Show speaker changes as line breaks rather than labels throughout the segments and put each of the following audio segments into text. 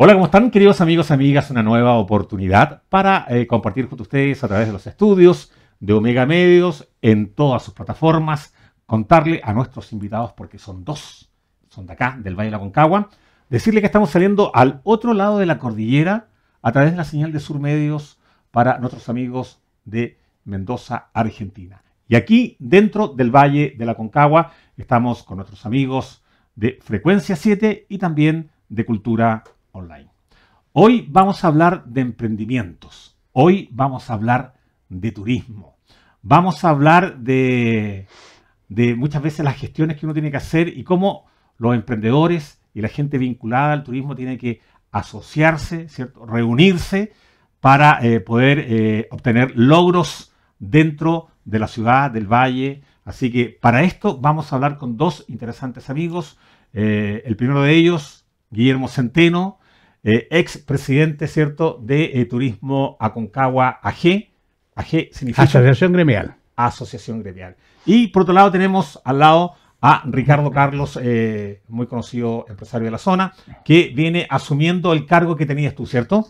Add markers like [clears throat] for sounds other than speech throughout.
Hola, ¿cómo están queridos amigos, amigas? Una nueva oportunidad para eh, compartir con ustedes a través de los estudios de Omega Medios en todas sus plataformas, contarle a nuestros invitados, porque son dos, son de acá, del Valle de la Concagua, decirle que estamos saliendo al otro lado de la cordillera a través de la señal de Sur Medios para nuestros amigos de Mendoza, Argentina. Y aquí, dentro del Valle de la Concagua, estamos con nuestros amigos de Frecuencia 7 y también de Cultura online. Hoy vamos a hablar de emprendimientos. Hoy vamos a hablar de turismo. Vamos a hablar de, muchas veces las gestiones que uno tiene que hacer y cómo los emprendedores y la gente vinculada al turismo tiene que asociarse, ¿cierto? reunirse para eh, poder eh, obtener logros dentro de la ciudad, del valle. Así que para esto vamos a hablar con dos interesantes amigos. Eh, el primero de ellos, Guillermo Centeno, eh, ex presidente, ¿cierto?, de eh, Turismo Aconcagua AG. AG significa... Asociación Gremial. Asociación Gremial. Y por otro lado tenemos al lado a Ricardo Carlos, eh, muy conocido empresario de la zona, que viene asumiendo el cargo que tenías tú, ¿cierto?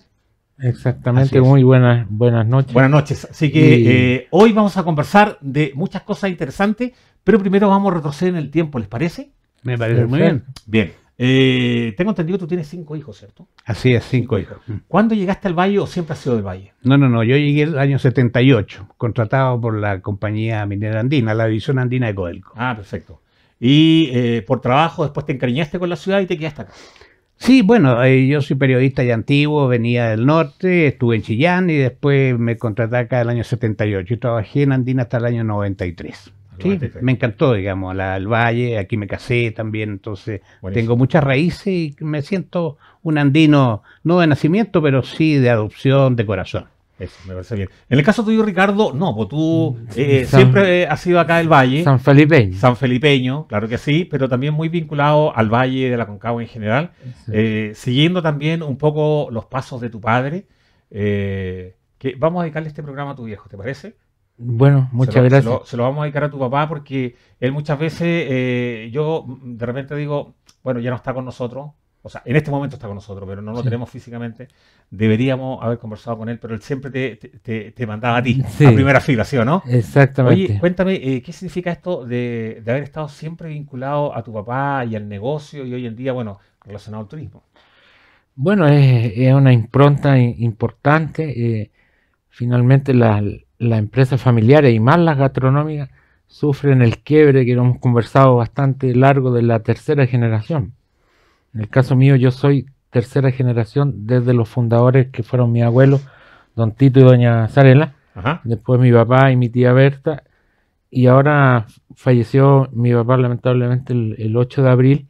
Exactamente, muy buenas, buenas noches. Buenas noches. Así que
hoy vamos a conversar de muchas cosas interesantes, pero primero vamos a retroceder en el tiempo, ¿les parece?
Me parece muy bien. Bien.
Eh, tengo entendido que tú tienes cinco hijos, ¿cierto?
Así es, cinco, hijos.
¿Cuándo llegaste al Valle o siempre has sido del Valle?
No, no, no, yo llegué el año 78, contratado por la compañía minera andina, la división andina de Coelco Ah, perfecto. Y eh, por trabajo después te encariñaste con la ciudad y te quedaste acá. Sí, bueno, eh, yo soy periodista y antiguo, venía del norte, estuve en Chillán y después me contraté acá el año 78. Yo trabajé en Andina hasta el año 93. Sí, me encantó, digamos, la, el valle, aquí me casé también, entonces tengo muchas raíces y me siento un andino, no de nacimiento, pero sí de adopción, de corazón. Eso, me parece bien. En el caso tuyo, Ricardo, no, pues tú mm,
eh, siempre has sido acá del Valle. San Felipeño. San Felipeño, claro que sí, pero también muy vinculado al Valle de la Concagua en general, eh, siguiendo también un poco los pasos de tu padre. Eh, que vamos a dedicarle este programa a tu viejo, ¿te parece?
Bueno, muchas gracias.
Se lo, vamos a dedicar a tu papá porque él muchas veces, eh, yo de repente digo, bueno, ya no está con nosotros, o sea, en este momento está con nosotros, pero no lo tenemos físicamente. Deberíamos haber conversado con él, pero él siempre te, mandaba a ti, [laughs] a primera fila, ¿sí no?
Exactamente. Oye,
cuéntame, eh, ¿qué significa esto de, haber estado siempre vinculado a tu papá y al negocio y hoy en día, bueno, relacionado al turismo?
Bueno, es, una impronta importante. Eh, finalmente, la, las empresas familiares y más las gastronómicas sufren el quiebre que hemos conversado bastante largo de la tercera generación. En el caso mío yo soy tercera generación desde los fundadores que fueron mi abuelo, don Tito y doña Zarela, después mi papá y mi tía Berta, y ahora falleció mi papá lamentablemente el, 8 de abril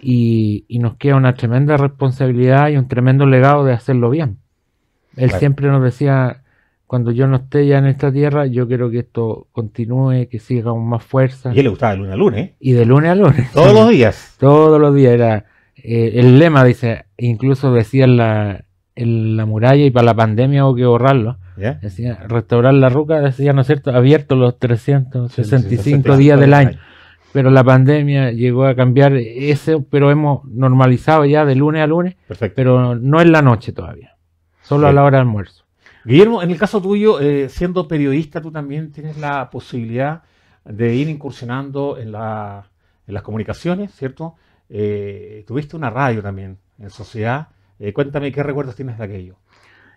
y, nos queda una tremenda responsabilidad y un tremendo legado de hacerlo bien. Él siempre nos decía, cuando yo no esté ya en esta tierra, yo quiero que esto continúe, que siga con más fuerza. Y él le gustaba de lunes a lunes. Y de lunes a lunes. [laughs] Todos los días. Todos los días era eh, el lema, dice, incluso decía en la, muralla y para la pandemia hubo que borrarlo. Decía, restaurar la ruca, decía, ¿no es cierto?, abierto los 365 días del año. Pero la pandemia llegó a cambiar ese, pero hemos normalizado ya de lunes a lunes, Perfecto. pero no en la noche todavía, solo a la hora de almuerzo.
Guillermo, en el caso tuyo, eh, siendo periodista, tú también tienes la posibilidad de ir incursionando en, las comunicaciones, ¿cierto? Eh, tuviste una radio también en sociedad. Eh, cuéntame qué recuerdos tienes de aquello.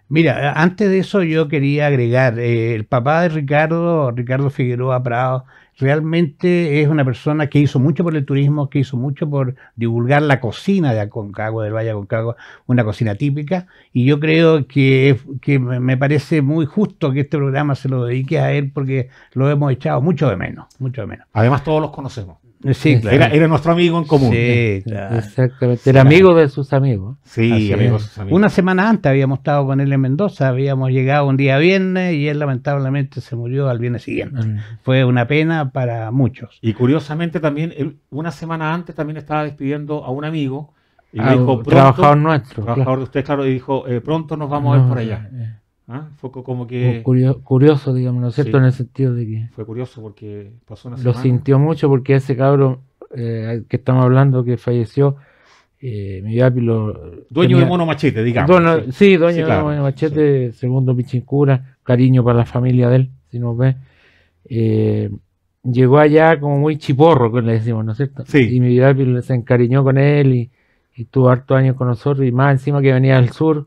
Mira, antes de eso yo quería agregar, el papá de Ricardo, Ricardo Figueroa Prado, realmente es una persona que hizo mucho por el turismo, que hizo mucho por divulgar la cocina de Aconcagua, del Valle de Aconcagua, una cocina típica, y yo creo que, que me parece muy justo que este programa se lo dedique a él porque lo hemos echado mucho de menos, mucho de menos. Además todos los conocemos era, era, nuestro amigo en común. Sí, Era amigo de sus amigos. Sí, amigos. Una semana antes habíamos estado con él en Mendoza, habíamos llegado un día viernes y él lamentablemente se murió al viernes siguiente. Mm. Fue una pena para muchos.
Y curiosamente también, una semana antes también estaba despidiendo a un amigo y dijo, trabajador nuestro. Trabajador de usted, claro, y dijo, eh, pronto nos vamos a ver por allá. Eh, eh. ¿Ah? Fue como que...
curioso, digamos, ¿no es cierto? En el sentido de que...
Fue curioso porque pasó una Lo sintió
mucho porque ese cabrón eh, que estamos hablando que falleció, eh, mi Dueño de Mono Machete, digamos. sí. dueño de Mono Machete, segundo Pichincura, cariño para la familia de él, si no ve. Eh, llegó allá como muy chiporro, que le decimos, ¿no es cierto? Sí. Y mi papi se encariñó con él y, tuvo estuvo harto años con nosotros y más encima que venía del sur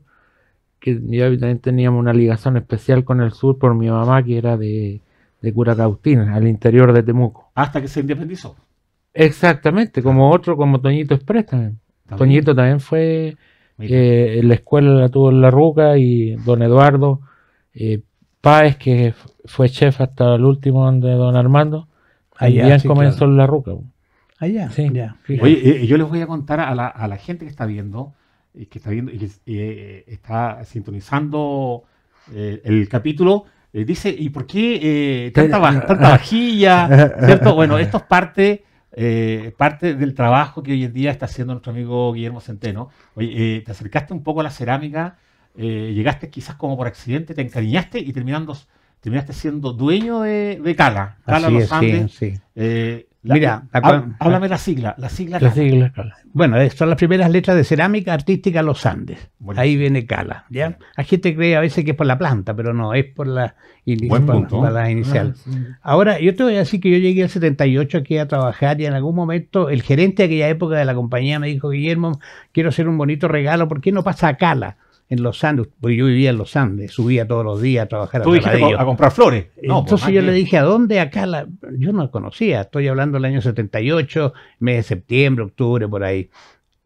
que yo también teníamos una ligación especial con el sur por mi mamá que era de, de al interior de Temuco.
Hasta que se independizó.
Exactamente, como otro, como Toñito Express también. Toñito también fue, eh, en la escuela la tuvo en La Ruca y don Eduardo eh, Páez, que fue chef hasta el último de don Armando, allá ah, sí, comenzó en La Ruca. Allá, ah, sí. Oye,
eh, yo les voy a contar a la, a la gente que está viendo y que está viendo y eh, está sintonizando eh, el capítulo, eh, dice, ¿y por qué [laughs] tanta, vajilla? Bueno, esto es parte, parte del trabajo que hoy en día está haciendo nuestro amigo Guillermo Centeno. Oye, te acercaste un poco a la cerámica, llegaste quizás como por accidente, te encariñaste y terminando terminaste siendo dueño de,
Cala, Cala Los
Mira, háblame
la sigla, la sigla La sigla Bueno, eh, son las primeras letras de cerámica artística Los Andes. Ahí viene Cala. ¿ya? La gente cree a veces que es por la planta, pero no, es por la, ah, inicial. Ahora, yo te voy a decir que yo llegué al 78 aquí a trabajar y en algún momento el gerente de aquella época de la compañía me dijo, Guillermo, quiero hacer un bonito regalo, ¿por qué no pasa a Cala? en los Andes, porque yo vivía en los Andes, subía todos los días a trabajar a, ¿Tú a comprar flores. No, pues Entonces yo le dije, ¿a dónde acá? La... Yo no conocía, estoy hablando del año 78, mes de septiembre, octubre, por ahí.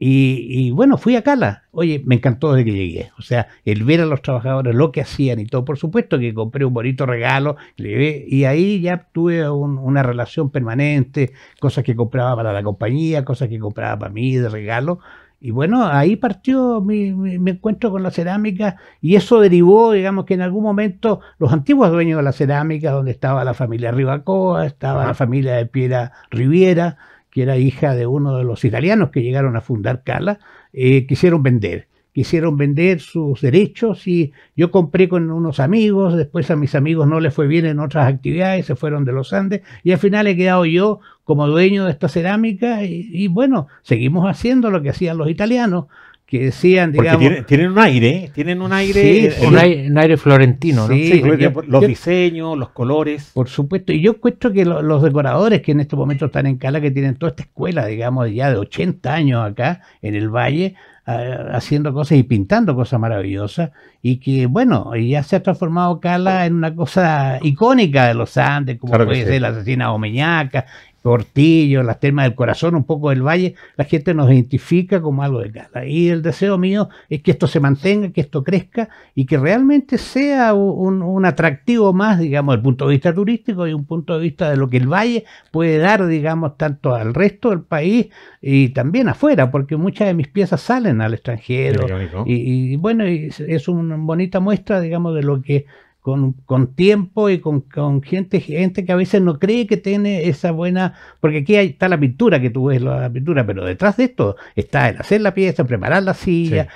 Y, bueno, fui a Cala. Oye, me encantó desde que llegué. O sea, el ver a los trabajadores lo que hacían y todo. Por supuesto que compré un bonito regalo, y ahí ya tuve una relación permanente, cosas que compraba para la compañía, cosas que compraba para mí de regalo. Y bueno, ahí partió mi, encuentro con la cerámica y eso derivó, digamos, que en algún momento los antiguos dueños de la cerámica, donde estaba la familia Ribacoa, estaba la familia de Piera Riviera, que era hija de uno de los italianos que llegaron a fundar Cala, eh, quisieron vender quisieron vender sus derechos y yo compré con unos amigos, después a mis amigos no les fue bien en otras actividades, se fueron de los Andes y al final he quedado yo como dueño de esta cerámica y, bueno, seguimos haciendo lo que hacían los italianos, que decían, digamos... tienen, un aire, tienen
un aire...
florentino, los diseños, los colores... Por supuesto, y yo encuentro que los, los decoradores que en este momento están en Cala, que tienen toda esta escuela, digamos, ya de 80 años acá, en el Valle, haciendo cosas y pintando cosas maravillosas y que bueno, ya se ha transformado Carla... en una cosa icónica de los Andes, como puede ser la asesina Omeñaca Portillo, las termas del corazón, un poco del valle, la gente nos identifica como algo de Cala. Y el deseo mío es que esto se mantenga, que esto crezca y que realmente sea un, atractivo más, digamos, desde el punto de vista turístico y un punto de vista de lo que el valle puede dar, digamos, tanto al resto del país y también afuera, porque muchas de mis piezas salen al extranjero. Y, y, bueno, es una bonita muestra, digamos, de lo que con, tiempo y con, gente, gente que a veces no cree que tiene esa buena, porque aquí está la pintura que tú ves, la pintura, pero detrás de esto está el hacer la pieza, preparar la silla,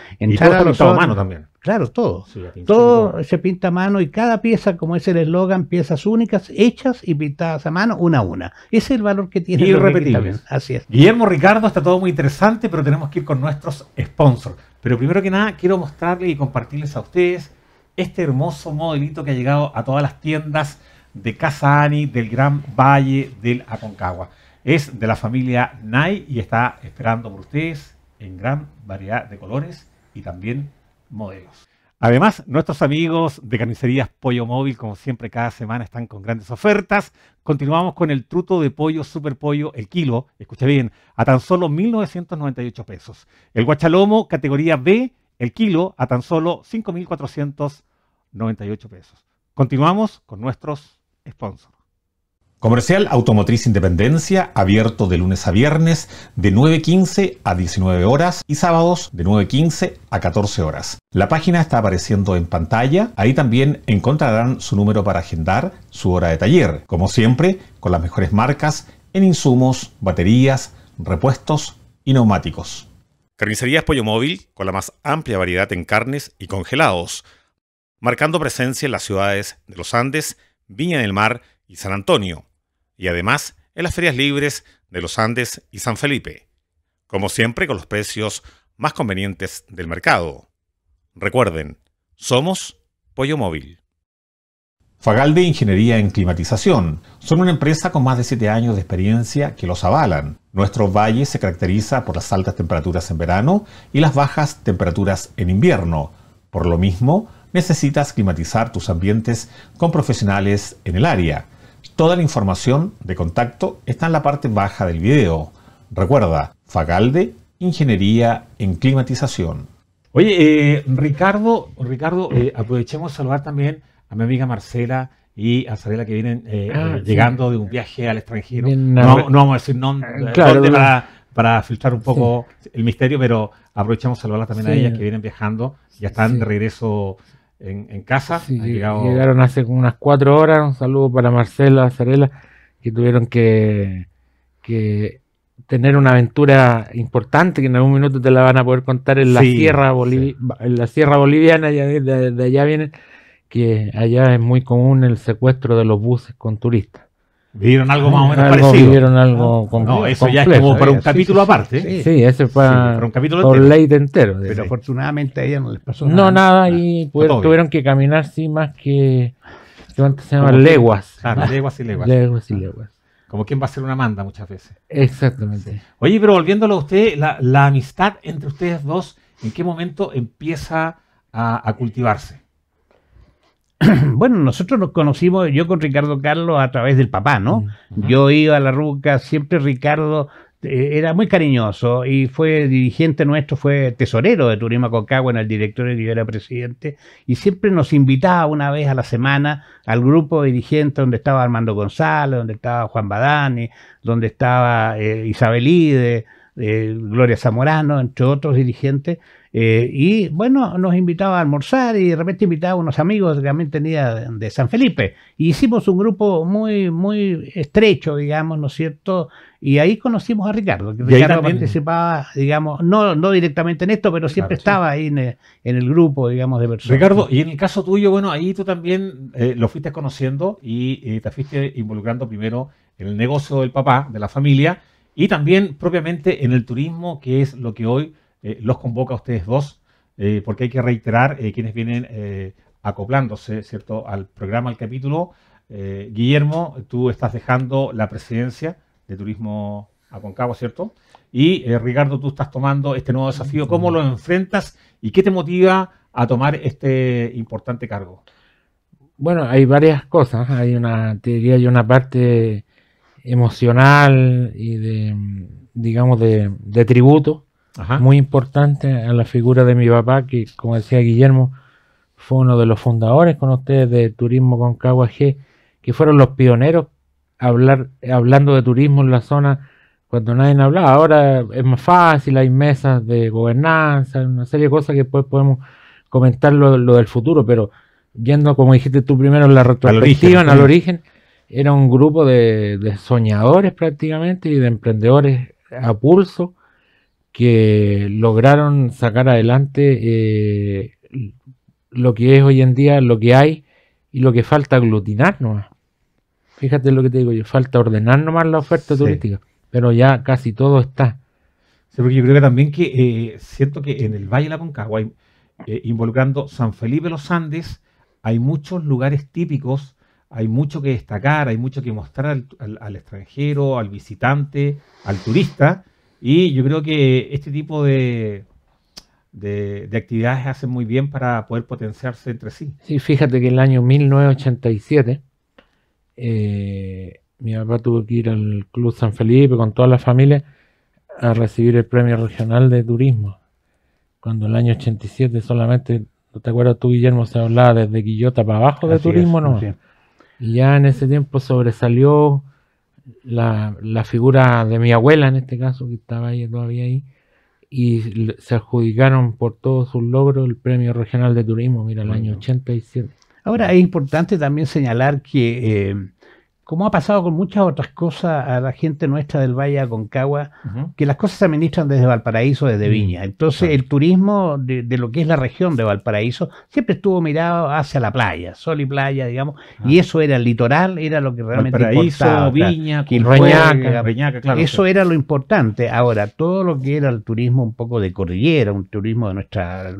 mano también. Claro, todo. todo se pinta a mano y cada pieza, como es el eslogan, piezas únicas, hechas y pintadas a mano, una a una. Ese es el valor que tiene. Irrepetible. Así es. Guillermo Ricardo, está todo muy interesante, pero tenemos que ir con nuestros
sponsors.
Pero primero que nada, quiero mostrarles y compartirles
a ustedes este hermoso modelito que ha llegado a todas las tiendas de Casa Ani, del Gran Valle del Aconcagua. Es de la familia Nai y está esperando por ustedes en gran variedad de colores y también modelos. Además, nuestros amigos de Carnicerías Pollo Móvil, como siempre, cada semana están con grandes ofertas. Continuamos con el truto de pollo super pollo, el kilo, Escuche bien, a tan solo 1.998 pesos. El guachalomo, categoría B, el kilo a tan solo 5.498 pesos. Continuamos con nuestros sponsors. Comercial Automotriz Independencia, abierto de lunes a viernes de 9.15 a 19 horas y sábados de 9.15 a 14 horas. La página está apareciendo en pantalla, ahí también encontrarán su número para agendar su hora de taller, como siempre, con las mejores marcas en insumos, baterías, repuestos y neumáticos. Carnicerías Pollo Móvil, con la más amplia variedad en carnes y congelados, marcando presencia en las ciudades de los Andes, Viña del Mar y San Antonio, y además en las ferias libres de los Andes y San Felipe, como siempre con los precios más convenientes del mercado. Recuerden, somos Pollo Móvil. Fagalde Ingeniería en Climatización. Son una empresa con más de 7 años de experiencia que los avalan. Nuestro valle se caracteriza por las altas temperaturas en verano y las bajas temperaturas en invierno. Por lo mismo, necesitas climatizar tus ambientes con profesionales en el área. Toda la información de contacto está en la parte baja del video. Recuerda,
Fagalde
Ingeniería en Climatización. Oye, eh, Ricardo, Ricardo eh, aprovechemos saludar también a mi amiga Marcela y a Sarela que vienen eh, ah, llegando de un viaje al extranjero. no, vamos a decir eh, eh, para, para, filtrar un poco el misterio, pero aprovechamos saludarlas también a ellas que vienen viajando, ya están de regreso en, casa. Llegaron
hace como unas cuatro horas, un saludo para Marcela, Sarela, que tuvieron que, tener una aventura importante que en algún minuto te la van a poder contar en la sierra, en la sierra boliviana, ya de allá vienen que allá es muy común el secuestro de los buses con turistas. Vivieron algo más o menos parecido. Vivieron algo ah. No, eso ya es como para un capítulo aparte. Sí,
ese fue un capítulo por ley de entero. Pero afortunadamente a ella no les pasó nada. No, nada, y tuvieron
que caminar, sí, más que. leguas. leguas y leguas. Leguas y leguas. Ah.
Como quien va a ser una manda muchas veces. Exactamente. Oye, pero volviéndolo a usted, la, amistad entre ustedes dos, ¿en qué momento empieza a
cultivarse? [clears throat] bueno, nosotros nos conocimos, yo con Ricardo Carlos a través del papá, ¿no? Mm, yo iba a la ruca, siempre Ricardo eh, era muy cariñoso y fue dirigente nuestro, fue tesorero de Turismo Concagua en el directorio y era presidente y siempre nos invitaba una vez a la semana al grupo de dirigente donde estaba Armando González, donde estaba Juan Badani, donde estaba eh, Isabel Ide, eh, Gloria Zamorano, entre otros dirigentes, eh, y bueno, nos invitaba a almorzar y de repente invitaba a unos amigos que también tenía de, San Felipe. hicimos un grupo muy, muy estrecho, digamos, ¿no es cierto? Y ahí conocimos a Ricardo, que Ricardo también... participaba, digamos, no, no directamente en esto, pero siempre estaba ahí en el, grupo, digamos, de personas. Ricardo,
y en el caso tuyo, bueno, ahí tú también eh, lo fuiste conociendo y te fuiste involucrando primero en el negocio del papá, de la familia, y también propiamente en el turismo, que es lo que hoy eh, los convoca a ustedes dos, eh, porque hay que reiterar eh, quienes vienen acoplándose, ¿cierto?, al programa, al capítulo. Guillermo, tú estás dejando la presidencia de Turismo a Aconcagua, ¿cierto? Y Ricardo, tú estás tomando este nuevo desafío. ¿Cómo lo enfrentas y qué te motiva a tomar este importante cargo?
Bueno, hay varias cosas. Hay una, te diría una parte emocional y de, mm, digamos, de, de tributo muy importante a la figura de mi papá, que como decía Guillermo, fue uno de los fundadores con ustedes de Turismo con G, que fueron los pioneros hablar, hablando de turismo en la zona cuando nadie hablaba. Ahora es más fácil, hay mesas de gobernanza, una serie de cosas que después podemos comentar lo, del futuro, pero yendo, como dijiste tú primero, la retrospectiva, al origen, era un grupo de, de soñadores prácticamente y de emprendedores a pulso que lograron sacar adelante eh, lo que es hoy en día, lo que hay y lo que falta aglutinar nomás. Fíjate lo que te digo falta ordenar nomás la oferta turística, pero ya casi todo está. porque yo creo que también que eh, siento que en el Valle de la Concagua, eh, involucrando San
Felipe los Andes, hay muchos lugares típicos, hay mucho que destacar, hay mucho que mostrar al extranjero, al visitante, al turista, y yo creo que este tipo de, de, actividades hacen muy bien para poder potenciarse entre sí.
Sí, fíjate que en el año 1987 eh, mi papá tuvo que ir al Club San Felipe con toda la familia a recibir el Premio Regional de Turismo. Cuando en el año 87 solamente, no te acuerdas tú Guillermo, se hablaba desde Quillota para abajo de turismo, ¿no? Y ya en ese tiempo sobresalió la, la, figura de mi abuela en este caso, que estaba ahí todavía ahí, y se adjudicaron por todos sus logros el Premio Regional de Turismo, mira,
el año 87. Ahora es importante también señalar que eh, como ha pasado con muchas otras cosas a la gente nuestra del Valle Aconcagua, que las cosas se administran desde Valparaíso, desde mm. Viña. Entonces, el turismo de, lo que es la región de Valparaíso siempre estuvo mirado hacia la playa, sol y playa, digamos, y ah. eso era el litoral, era lo que realmente Valparaíso, Viña, claro. Eso era lo importante. Ahora, todo lo que era el turismo un poco de cordillera, un turismo de nuestra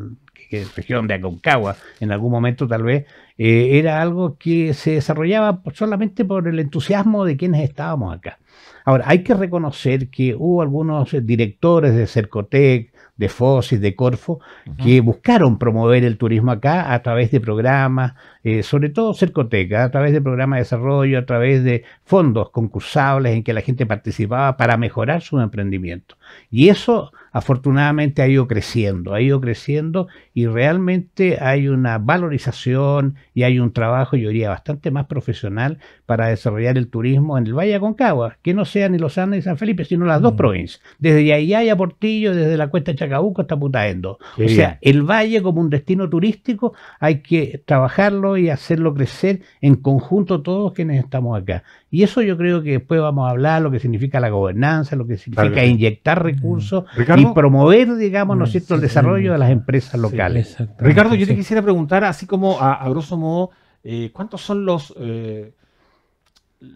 región de Aconcagua, en algún momento tal vez eh, era algo que se desarrollaba solamente por el entusiasmo de quienes estábamos acá. Ahora, hay que reconocer que hubo algunos eh, directores de Cercotec, de FOSIS, de Corfo, que buscaron promover el turismo acá a través de programas, eh, sobre todo Cercotec, ¿ah? a través de programas de desarrollo, a través de fondos concursables en que la gente participaba para mejorar su emprendimiento. Y eso afortunadamente ha ido creciendo, ha ido creciendo y realmente hay una valorización y hay un trabajo, yo diría, bastante más profesional para desarrollar el turismo en el Valle de Aconcagua, que no sean ni Los Andes ni San Felipe, sino las dos mm. provincias, desde Yayaya a Portillo, desde la cuesta de Chacabuco hasta Putaendo. o sea, el valle como un destino turístico hay que trabajarlo y hacerlo crecer en conjunto todos quienes estamos acá. Y eso yo creo que después vamos a hablar lo que significa la gobernanza, lo que significa inyectar mm. recursos y promover, digamos, mm, cierto?, el desarrollo de las empresas locales. Ricardo, yo te quisiera preguntar,
así como a, grosso modo, eh, ¿cuántos son los... Eh,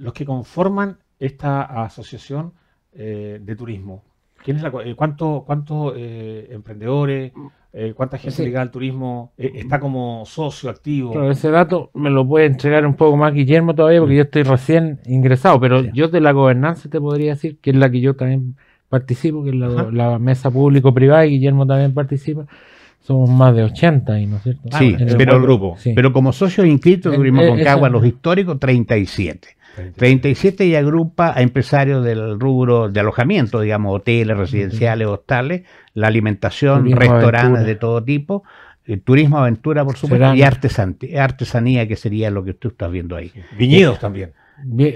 los que conforman esta asociación eh, de turismo? ¿Quién eh, ¿Cuántos eh, emprendedores, cuánta gente sí. ligada al turismo está como socio activo? Claro, ese
dato me lo puede entregar un poco más Guillermo todavía porque yo estoy recién ingresado, pero yo de la gobernanza te podría decir que es la que yo también participo, que es la, mesa público-privada y Guillermo también participa somos más de 80 y no es cierto. Sí, ah, pero el grupo.
Pero como socios inscritos de Turismo e- Concagua, los históricos, 37. 37 y agrupa a empresarios del rubro de alojamiento, digamos, hoteles, residenciales, hostales, la alimentación, restaurantes de todo tipo, el eh, turismo, aventura, por supuesto, y artesanía, que sería lo que tú estás viendo ahí. Viñedos eh, también.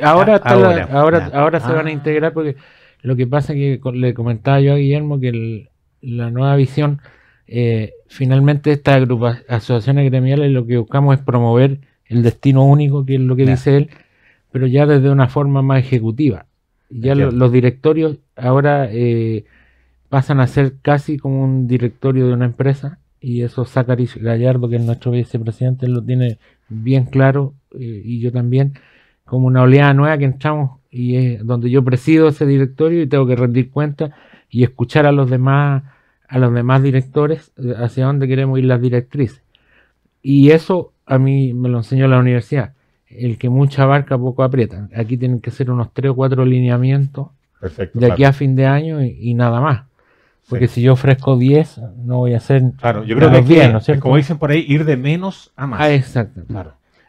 Ah, ahora, ahora, ahora, se van a ah.
integrar porque
lo que pasa es que le comentaba yo a Guillermo
que la nueva visión, eh, finalmente esta agrupa asociaciones gremiales lo que buscamos es promover el destino único, que es lo que dice él, pero ya desde una forma más ejecutiva. Ya los directorios ahora eh, pasan a ser casi como un directorio de una empresa y eso y Gallardo, que es nuestro vicepresidente, lo tiene bien claro eh, y yo también, como una oleada nueva que entramos y es donde yo presido ese directorio y tengo que rendir cuenta y escuchar a los demás a los demás directores eh, hacia dónde queremos ir las directrices. Y eso a mí me lo enseñó la universidad el que mucha barca poco aprieta. Aquí tienen que ser unos tres o cuatro lineamientos de aquí a fin de año y, nada más.
Porque si yo ofrezco 10, no voy a hacer. Claro, yo creo que, como dicen por ahí, ir de menos a más. Ah, exacto.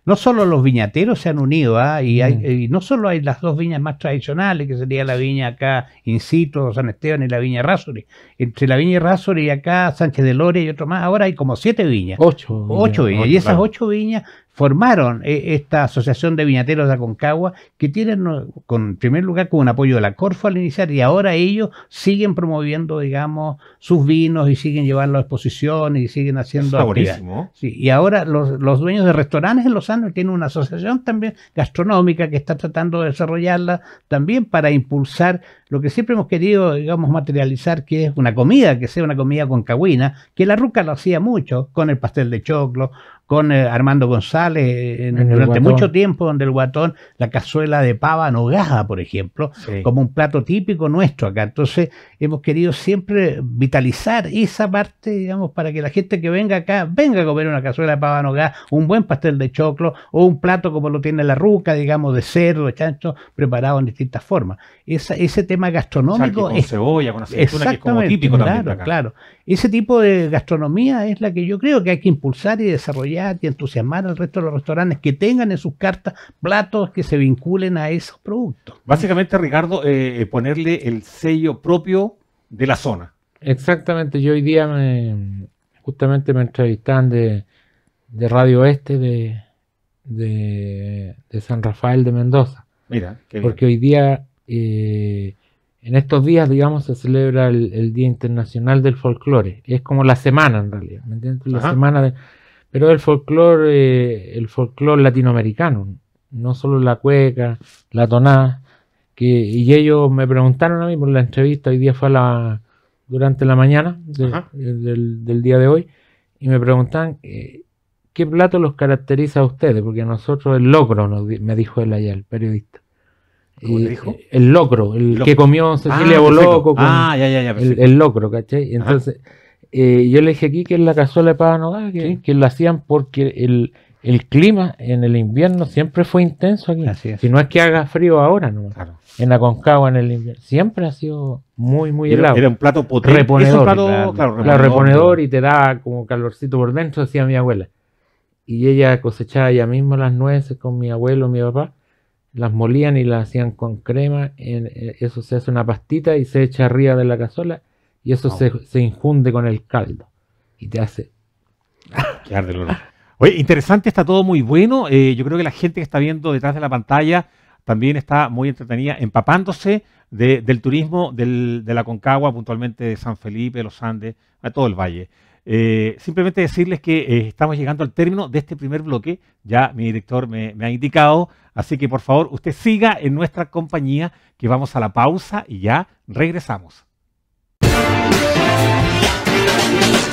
No solo los viñateros se han unido, ¿ah? mm. y, no solo hay las dos viñas más tradicionales, que sería la viña acá in San Esteban, y la viña Rasuri. Entre la viña Rasuri y acá Sánchez de Lore y otro más, ahora hay como siete viñas. Ocho. Ocho viñas. y esas ocho viñas formaron eh, esta asociación de viñateros de Aconcagua que tienen con, en primer lugar con un apoyo de la Corfo al iniciar y ahora ellos siguen promoviendo digamos sus vinos y siguen llevando a exposiciones y siguen haciendo Sí, y ahora los, dueños de restaurantes en Los Andes tienen una asociación también gastronómica que está tratando de desarrollarla también para impulsar lo que siempre hemos querido digamos materializar que es una comida que sea una comida con que la ruca lo hacía mucho con el pastel de choclo con eh, Armando González eh, durante mucho tiempo, donde el guatón, la cazuela de pava nogada por ejemplo, como un plato típico nuestro acá. Entonces, hemos querido siempre vitalizar esa parte, digamos, para que la gente que venga acá, venga a comer una cazuela de pava nogada, un buen pastel de choclo o un plato como lo tiene la ruca, digamos, de cerdo, de chancho, preparado en distintas formas. ese tema gastronómico. con cebolla,
con como típico también. Claro,
ese tipo de gastronomía es la que yo creo que hay que impulsar y desarrollar y entusiasmar al resto de los restaurantes que tengan en sus cartas platos que se vinculen a esos productos.
Básicamente, Ricardo, eh, eh, ponerle el sello propio de la zona.
Exactamente, yo hoy día me, justamente me entrevistan de, Radio Oeste de, de, San Rafael de Mendoza. Mira, Porque hoy día, eh, en estos días, digamos, se celebra el, Día Internacional del Folclore. Es como la semana, en realidad. ¿me entiendes? La semana de, pero el folclore, el folclore latinoamericano, no solo la cueca, la tonada. que, y ellos me preguntaron a mí por la entrevista, hoy día fue la, durante la mañana eh, del, día de hoy, y me preguntan eh, qué plato los caracteriza a ustedes, porque a nosotros el locro, me dijo él allá, el periodista. ¿Cómo eh, dijo? El locro, el que comió Cecilia ah, Boloco. ah, ya, ya, ya, el, locro, ¿cachai? Entonces, eh, yo le dije aquí que en la cazuela de pava nogada, que, lo hacían porque el, el, clima en el invierno siempre fue intenso aquí. Si no es que haga frío ahora, ¿no? Claro. En Aconcagua, en el invierno, siempre ha sido muy, muy helado. Era un plato potente. Reponedor, plato, claro, claro, reponedor, reponedor y te da como calorcito por dentro, decía mi abuela. Y ella cosechaba ella misma las nueces con mi abuelo, mi papá las molían y las hacían con crema, en eh, eso se hace una pastita y se echa arriba de la cazuela y eso ah, se, se, infunde con el caldo y te hace. [laughs] Qué arde
Oye, interesante, está todo muy bueno. Eh, yo creo que la gente que está viendo detrás de la pantalla también está muy entretenida, empapándose del turismo de la Concagua, puntualmente de San Felipe, los Andes, a todo el valle. Eh, simplemente decirles que eh, estamos llegando al término de este primer bloque, ya mi director me, ha indicado, así que por favor usted siga en nuestra compañía que vamos a la pausa y ya regresamos. Thank you.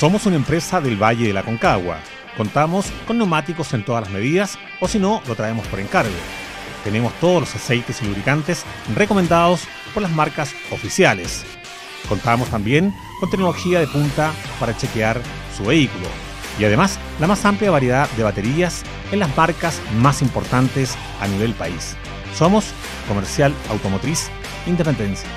Somos una empresa del Valle de la Concagua. Contamos con neumáticos en todas las medidas o si no, lo traemos por encargo. Tenemos todos los aceites y lubricantes recomendados por las marcas oficiales. Contamos también con tecnología de punta para chequear su vehículo y además la más amplia variedad de baterías en las marcas más importantes a nivel país. Somos Comercial Automotriz Independencia.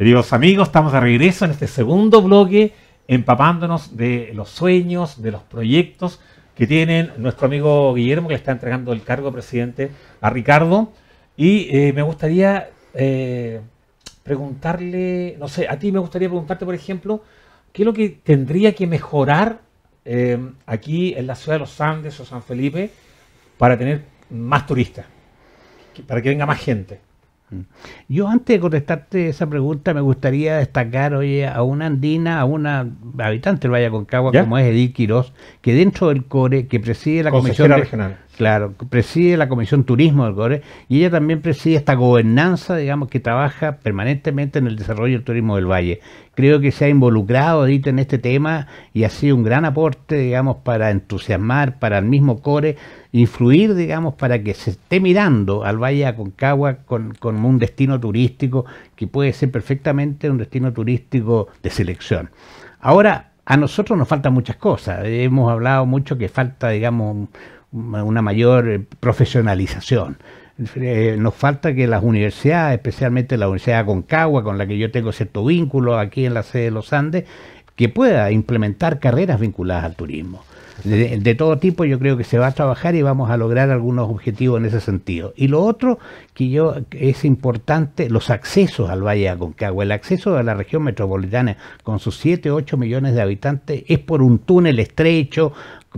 Queridos amigos, estamos de regreso en este segundo bloque, empapándonos de los sueños, de los proyectos que tienen nuestro amigo Guillermo, que le está entregando el cargo de presidente a Ricardo. Y eh, me gustaría eh, preguntarle, no sé, a ti me gustaría preguntarte, por ejemplo, ¿qué es lo que tendría que mejorar eh, aquí en la ciudad de los Andes o San Felipe para tener más turistas, para que venga más gente?
Mm. Yo antes de contestarte esa pregunta me gustaría destacar, oye, a una andina, a una habitante del Valle de Concagua como es Edith Quirós, que dentro del CORE, que preside la Comisión Regional. Claro, preside la Comisión Turismo del CORE y ella también preside esta gobernanza, digamos, que trabaja permanentemente en el desarrollo del turismo del Valle. Creo que se ha involucrado, en este tema y ha sido un gran aporte, digamos, para entusiasmar, para el mismo Core, influir, digamos, para que se esté mirando al Valle Aconcagua con, un destino turístico que puede ser perfectamente un destino turístico de selección. Ahora, a nosotros nos faltan muchas cosas. Hemos hablado mucho que falta, digamos, una mayor eh, profesionalización. Eh, nos falta que las universidades, especialmente la Universidad de Aconcagua, con la que yo tengo cierto vínculo aquí en la sede de los Andes, que pueda implementar carreras vinculadas al turismo. De, todo tipo yo creo que se va a trabajar y vamos a lograr algunos objetivos en ese sentido. Y lo otro que yo es importante, los accesos al Valle de Aconcagua. El acceso a la región metropolitana con sus 7, 8 millones de habitantes es por un túnel estrecho,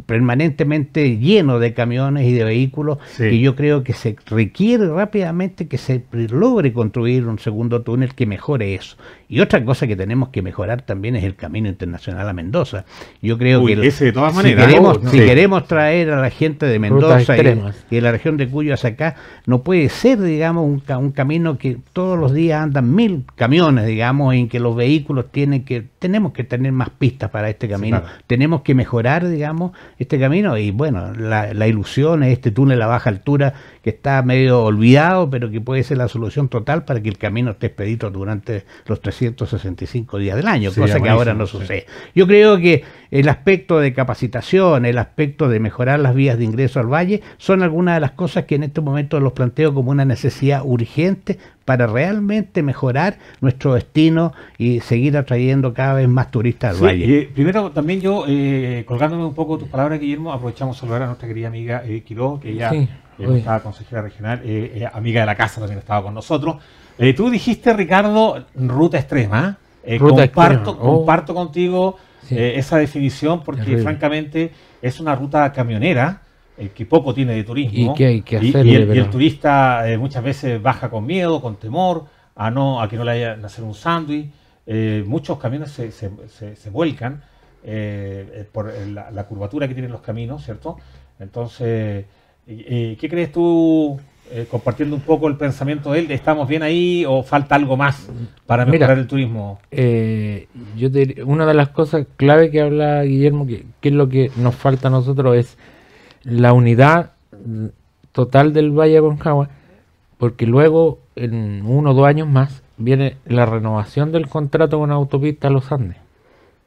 permanentemente lleno de camiones y de vehículos Y que yo creo que se requiere rápidamente que se logre construir un segundo túnel que mejore eso. Y otra cosa que tenemos que mejorar también es el camino internacional a Mendoza. Yo creo que si, queremos, traer a la gente de Mendoza y, de la región de Cuyo hacia acá, no puede ser, digamos, un, camino que todos los días andan mil camiones, digamos, en que los vehículos tienen que, tenemos que tener más pistas para este camino, tenemos que mejorar, digamos, este camino y bueno, la, ilusión es este túnel a baja altura que está medio olvidado, pero que puede ser la solución total para que el camino esté expedito durante los 365 días del año, cosa que ahora no sucede. Yo creo que el aspecto de capacitación, el aspecto de mejorar las vías de ingreso al valle, son algunas de las cosas que en este momento los planteo como una necesidad urgente para realmente mejorar nuestro destino y seguir atrayendo cada vez más turistas al valle. Eh,
primero, también yo, eh, colgándome un poco tus palabras, Guillermo, aprovechamos saludar a nuestra querida amiga eh, que ya eh, estaba consejera regional, amiga de la casa también estaba con nosotros. tú dijiste, Ricardo, ruta extrema. comparto, oh. contigo esa definición porque, francamente, es una ruta camionera el que poco tiene de turismo. Y, que hay y, el, turista eh, muchas veces baja con miedo, con temor, a, no, a que no le haya hacer un sándwich. Eh, muchos camiones se, vuelcan eh, por la, curvatura que tienen los caminos, ¿cierto? Entonces, ¿qué crees tú? compartiendo un poco el pensamiento de él, ¿estamos bien ahí o falta algo más
para mejorar el turismo? yo una de las cosas clave que habla Guillermo, que es lo que nos falta a nosotros, es la unidad total del Valle de Concagua, porque luego en uno o dos años más viene la renovación del contrato con Autopista Los Andes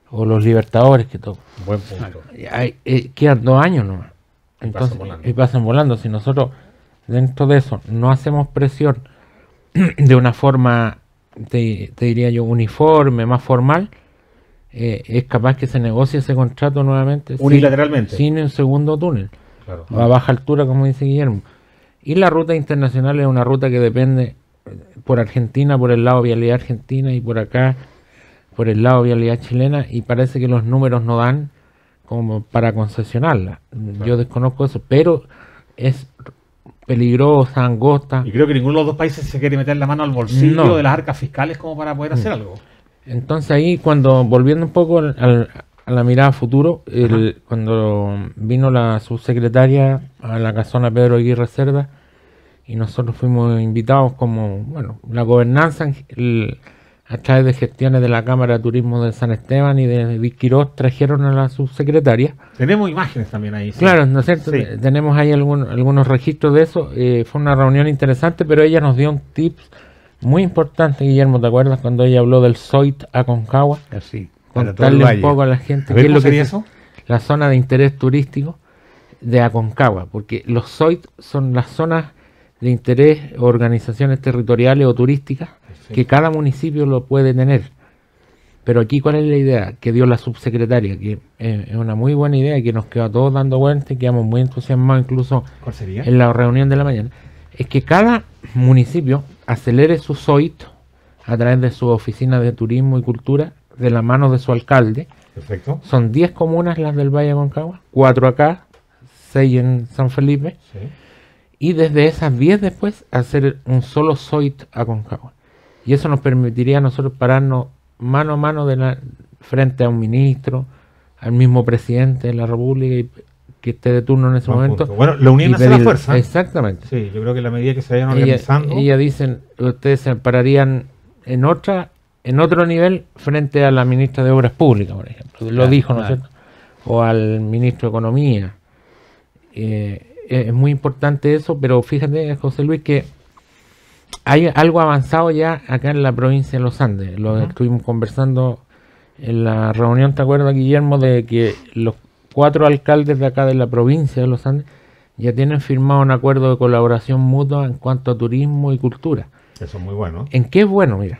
o Los Libertadores, que todo. Buen punto. Eh, quedan dos años nomás. Entonces, y pasan, volando. Si nosotros dentro de eso no hacemos presión [clears throat] de una forma, te, diría yo, uniforme, más formal, eh, es capaz que se negocie ese contrato nuevamente. Unilateralmente. sin, sin un segundo túnel a baja altura, como dice Guillermo. Y la ruta internacional es una ruta que depende por Argentina, por el lado vialidad argentina y por acá, por el lado vialidad chilena, y parece que los números no dan como para concesionarla. Yo desconozco eso, pero es peligrosa, angosta. Y
creo que ninguno de los dos países se quiere meter la mano al bolsillo de las arcas fiscales como para poder mm. hacer algo.
Entonces ahí cuando, volviendo un poco al, a la mirada futuro, cuando vino la subsecretaria a la casona Pedro Aguirre Cerda y nosotros fuimos invitados como, bueno, la gobernanza a través de gestiones de la Cámara de Turismo de San Esteban y de Viquirós trajeron a la subsecretaria. Tenemos imágenes también ahí. Claro, ¿no es cierto? Tenemos ahí algunos registros de eso. Eh, fue una reunión interesante, pero ella nos dio un tips muy importante, Guillermo, ¿te acuerdas cuando ella habló del SOIT a Concagua? Así. Eh, contarle un poco a la gente qué es lo que eso? la zona de interés turístico de Aconcagua, porque los SOIT son las zonas de interés, organizaciones territoriales o turísticas, que cada municipio lo puede tener. Pero aquí, ¿cuál es la idea que dio la subsecretaria? Que eh, es una muy buena idea, y que nos quedó a todos dando vueltas y quedamos muy entusiasmados, incluso en la reunión de la mañana. Es que cada municipio acelere su SOIT a través de su oficina de turismo y cultura de la mano de su alcalde. Perfecto. Son 10 comunas las del Valle de Concagua, 4 acá, 6 en San Felipe. Y desde esas 10 después hacer un solo SOIT a Concagua. Y eso nos permitiría a nosotros pararnos mano a mano frente a un ministro, al mismo presidente de la República y que esté de turno en ese momento. Bueno, la unión hace la fuerza. Exactamente. Sí, yo creo que la medida que se vayan organizando. Y ella dicen, ustedes se pararían en otra en otro nivel frente a la ministra de Obras Públicas, por ejemplo. Lo dijo, ¿no es cierto? O al ministro de Economía. Eh, es muy importante eso, pero fíjate, José Luis, que hay algo avanzado ya acá en la provincia de los Andes. Lo estuvimos conversando en la reunión, ¿te acuerdas, Guillermo? De que los cuatro alcaldes de acá de la provincia de los Andes ya tienen firmado un acuerdo de colaboración mutua en cuanto a turismo y cultura. Eso es muy bueno. ¿En qué es bueno? Mira,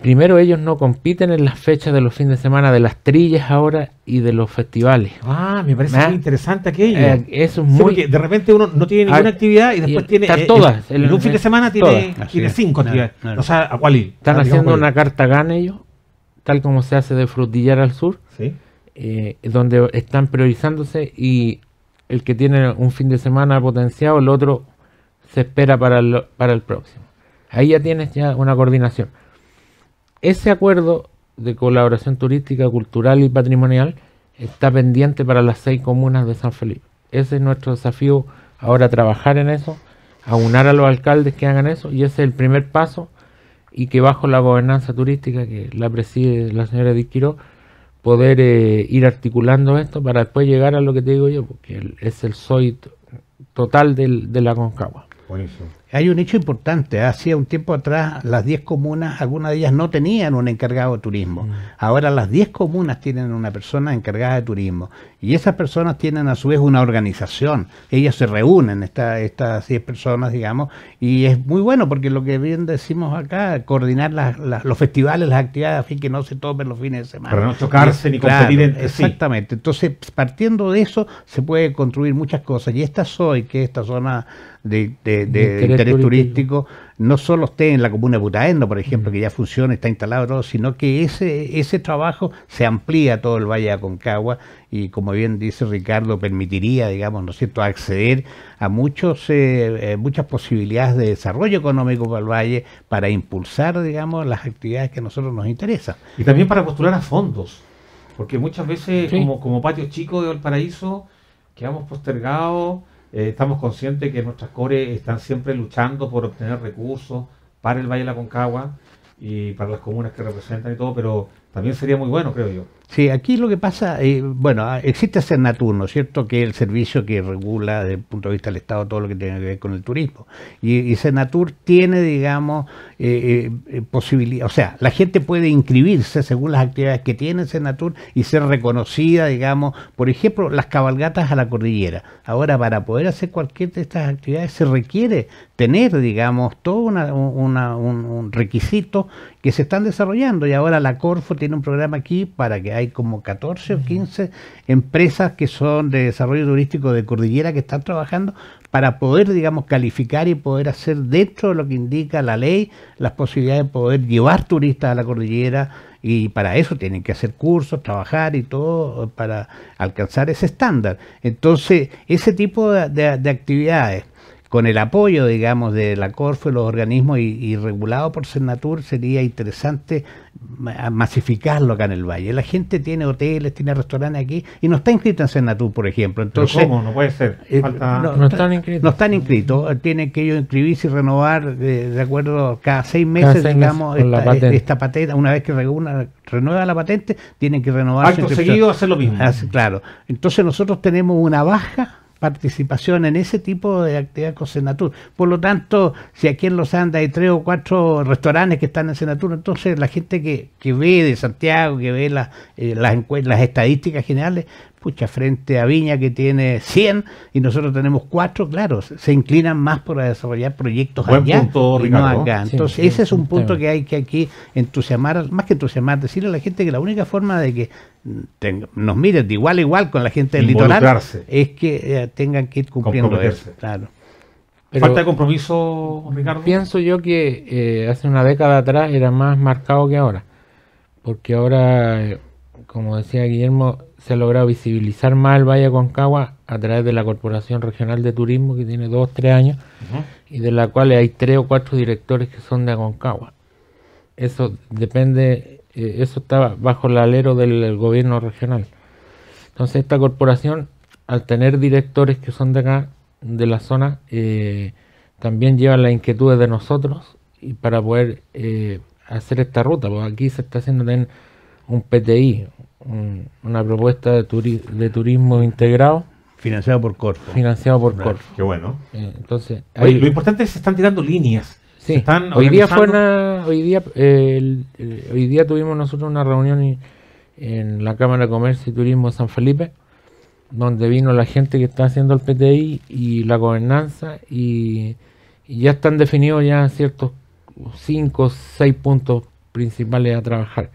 Primero ellos no compiten en las fechas de los fines de semana de las trillas ahora y de los festivales.
Ah, me parece ¿Ah? muy interesante aquello. Eh, es de repente uno no tiene ah, ninguna actividad y después tiene... Están eh, todas. En, un fin de semana tiene, tiene cinco actividades.
O sea, cuál Están haciendo una carta GAN ellos, tal como se hace de Frutillar al Sur, eh, donde están priorizándose y el que tiene un fin de semana potenciado, el otro se espera para para el próximo. Ahí ya tienes ya una coordinación. Ese acuerdo de colaboración turística, cultural y patrimonial está pendiente para las seis comunas de San Felipe. Ese es nuestro desafío ahora, trabajar en eso, aunar a los alcaldes que hagan eso y ese es el primer paso y que bajo la gobernanza turística que la preside la señora Edith poder eh, ir articulando esto para después llegar a lo que te digo yo, porque es el soy total de
la Concagua. Buenísimo hay un hecho importante. ¿eh? Hacía un tiempo atrás las 10 comunas, algunas de ellas no tenían un encargado de turismo. Mm. Ahora las 10 comunas tienen una persona encargada de turismo. Y esas personas tienen a su vez una organización. Ellas se reúnen, estas 10 personas, digamos. Y es muy bueno porque lo que bien decimos acá, coordinar los festivales, las actividades, a fin que no se tomen los fines de semana. Para no chocarse ni competir entre Exactamente. Entonces, partiendo de eso, se puede construir muchas cosas. Y esta soy, que esta zona de interés turístico, no solo esté en la comuna de Butaendo, por ejemplo, que ya funciona, está instalado todo, sino que ese, ese trabajo se amplía todo el Valle de Aconcagua y, como bien dice Ricardo, permitiría, digamos, ¿no es cierto?, acceder a muchos, eh, eh, muchas posibilidades de desarrollo económico para el Valle para impulsar, digamos, las actividades que a nosotros nos interesan. Y también para postular a fondos, porque muchas veces,
como, como patio chico de Valparaíso, quedamos postergados eh, estamos conscientes que nuestras cores están siempre luchando por obtener recursos para el Valle de la Concagua y para las comunas que representan y todo, pero también sería muy bueno, creo yo.
Sí, aquí lo que pasa, eh, bueno, ah, existe Cernatur, ¿no es cierto?, que es el servicio que regula desde el punto de vista del Estado todo lo que tiene que ver con el turismo. Y, y tiene, digamos, eh, eh, posibilidad, o sea, la gente puede inscribirse según las actividades que tiene Cernatur y ser reconocida, digamos, por ejemplo, las cabalgatas a la cordillera. Ahora, para poder hacer cualquier de estas actividades se requiere tener, digamos, todo un, un, requisito que se están desarrollando y ahora la Corfo tiene un programa aquí para que hay como 14 o 15 empresas que son de desarrollo turístico de cordillera que están trabajando para poder, digamos, calificar y poder hacer dentro de lo que indica la ley las posibilidades de poder llevar turistas a la cordillera y para eso tienen que hacer cursos, trabajar y todo para alcanzar ese estándar. Entonces, ese tipo de, de actividades con el apoyo, digamos, de la Corfo y los organismos y, regulado por Senatur, sería interesante masificarlo acá en el valle. La gente tiene hoteles, tiene restaurantes aquí y no está inscrito en Senatur, por ejemplo. Entonces, ¿Cómo? No puede ser. Eh, no, están inscritos. No están inscritos. Tienen que ellos inscribirse y renovar, eh, de acuerdo, cada seis meses, digamos, eh, esta, patente. Una vez que reúna, renueva la patente, tienen que renovar. Han seguido hacer lo mismo. claro. Entonces nosotros tenemos una baja participación en ese tipo de actividad con Senatur. Por lo tanto, si aquí en Los Andes hay tres o cuatro restaurantes que están en Senatur, entonces la gente que, que ve de Santiago, que ve eh, las, las estadísticas generales, pucha, frente a Viña que tiene 100 y nosotros tenemos 4, claro, se inclinan más por desarrollar proyectos allá y no acá. Entonces, ese es un punto que hay que aquí entusiasmar, más que entusiasmar, decirle a la gente que la única forma de que nos miren de igual a igual con la gente del litoral es que eh, tengan que ir cumpliendo eso. ¿Falta
de compromiso, Ricardo? Pienso yo que eh, hace una década atrás era más marcado que ahora, porque ahora... Eh, como decía Guillermo, se ha logrado visibilizar más el Valle de a través de la Corporación Regional de Turismo, que tiene dos o tres años, y de la cual hay tres o cuatro directores que son de Aconcagua. Eso depende, eh, eso está bajo el alero del, gobierno regional. Entonces esta corporación, al tener directores que son de acá, de la zona, eh, también lleva las inquietudes de nosotros y para poder eh, hacer esta ruta, porque aquí se está haciendo también un PTI, una propuesta de, turismo integrado. Financiado por Corfo. Financiado por Corfo. Qué bueno. Eh, entonces, lo importante es que se están tirando líneas. Están hoy día fue hoy día hoy día tuvimos nosotros una reunión en, la Cámara de Comercio y Turismo de San Felipe donde vino la gente que está haciendo el PTI y la gobernanza y, ya están definidos ya ciertos cinco o seis puntos principales a trabajar.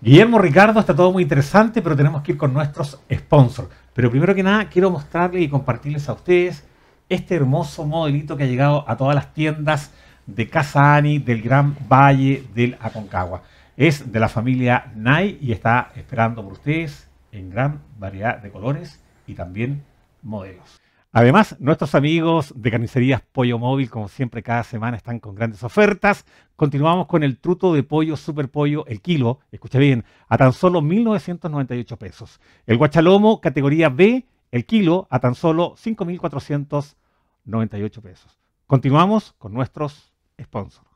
Guillermo Ricardo, está todo muy interesante, pero tenemos que ir con nuestros
sponsors. Pero primero que nada, quiero mostrarles y compartirles a ustedes este hermoso modelito que ha llegado a todas las tiendas de Casa Ani, del Gran Valle del Aconcagua. Es de la familia Nai y está esperando por ustedes en gran variedad de colores y también modelos. Además, nuestros amigos de Carnicerías Pollo Móvil, como siempre, cada semana están con grandes ofertas. Continuamos con el truto de pollo super pollo, el kilo, escucha bien, a tan solo 1.998 pesos. El guachalomo, categoría B, el kilo, a tan solo 5.498 pesos. Continuamos con nuestros sponsors.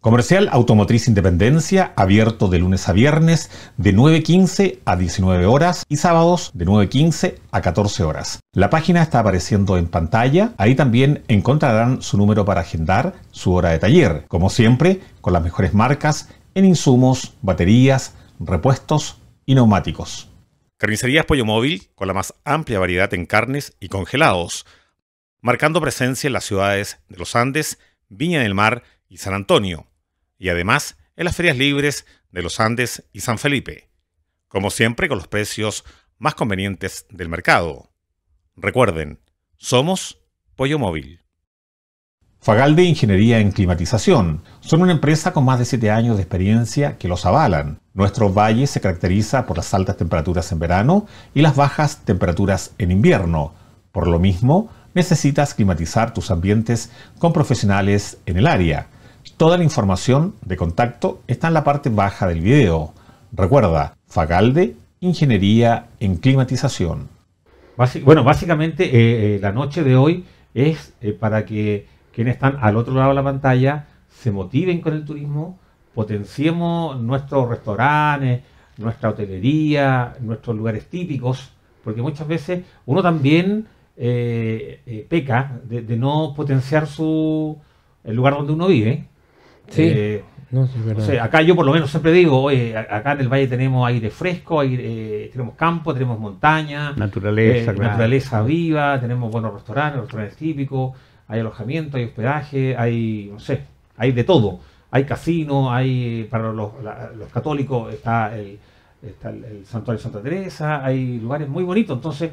Comercial Automotriz Independencia, abierto de lunes a viernes de 9.15 a 19 horas y sábados de 9.15 a 14 horas. La página está apareciendo en pantalla, ahí también encontrarán su número para agendar su hora de taller, como siempre, con las mejores marcas en insumos, baterías, repuestos y neumáticos. Carnicerías Pollo Móvil, con la más amplia variedad en carnes y congelados, marcando presencia en las ciudades de Los Andes, Viña del Mar y San Antonio y además en las ferias libres de los Andes y San Felipe, como siempre con los precios más convenientes del mercado. Recuerden, somos Pollo Móvil. Fagalde Ingeniería en Climatización son una empresa con más de 7 años de experiencia que los avalan. Nuestro valle se caracteriza por las altas temperaturas en verano y las bajas temperaturas en invierno. Por lo mismo, necesitas climatizar tus ambientes con profesionales en el área. Toda la información de contacto está en la parte baja del video. Recuerda, Facalde, Ingeniería en Climatización. bueno, básicamente eh, eh, la noche de hoy es eh, para que quienes están al otro lado de la pantalla se motiven con el turismo, potenciemos nuestros restaurantes, nuestra hotelería, nuestros lugares típicos, porque muchas veces uno también peca de, no potenciar su, el lugar donde uno vive. Eh, no, acá yo por lo menos siempre digo, acá en el valle tenemos aire fresco, eh, tenemos campo, tenemos montaña, naturaleza, eh, naturaleza viva, tenemos buenos restaurantes, restaurantes típicos, hay alojamiento, hay hospedaje, hay, no sé, hay de todo. Hay casino, hay para los, católicos está el, está el, Santa Teresa, hay lugares muy bonitos. Entonces,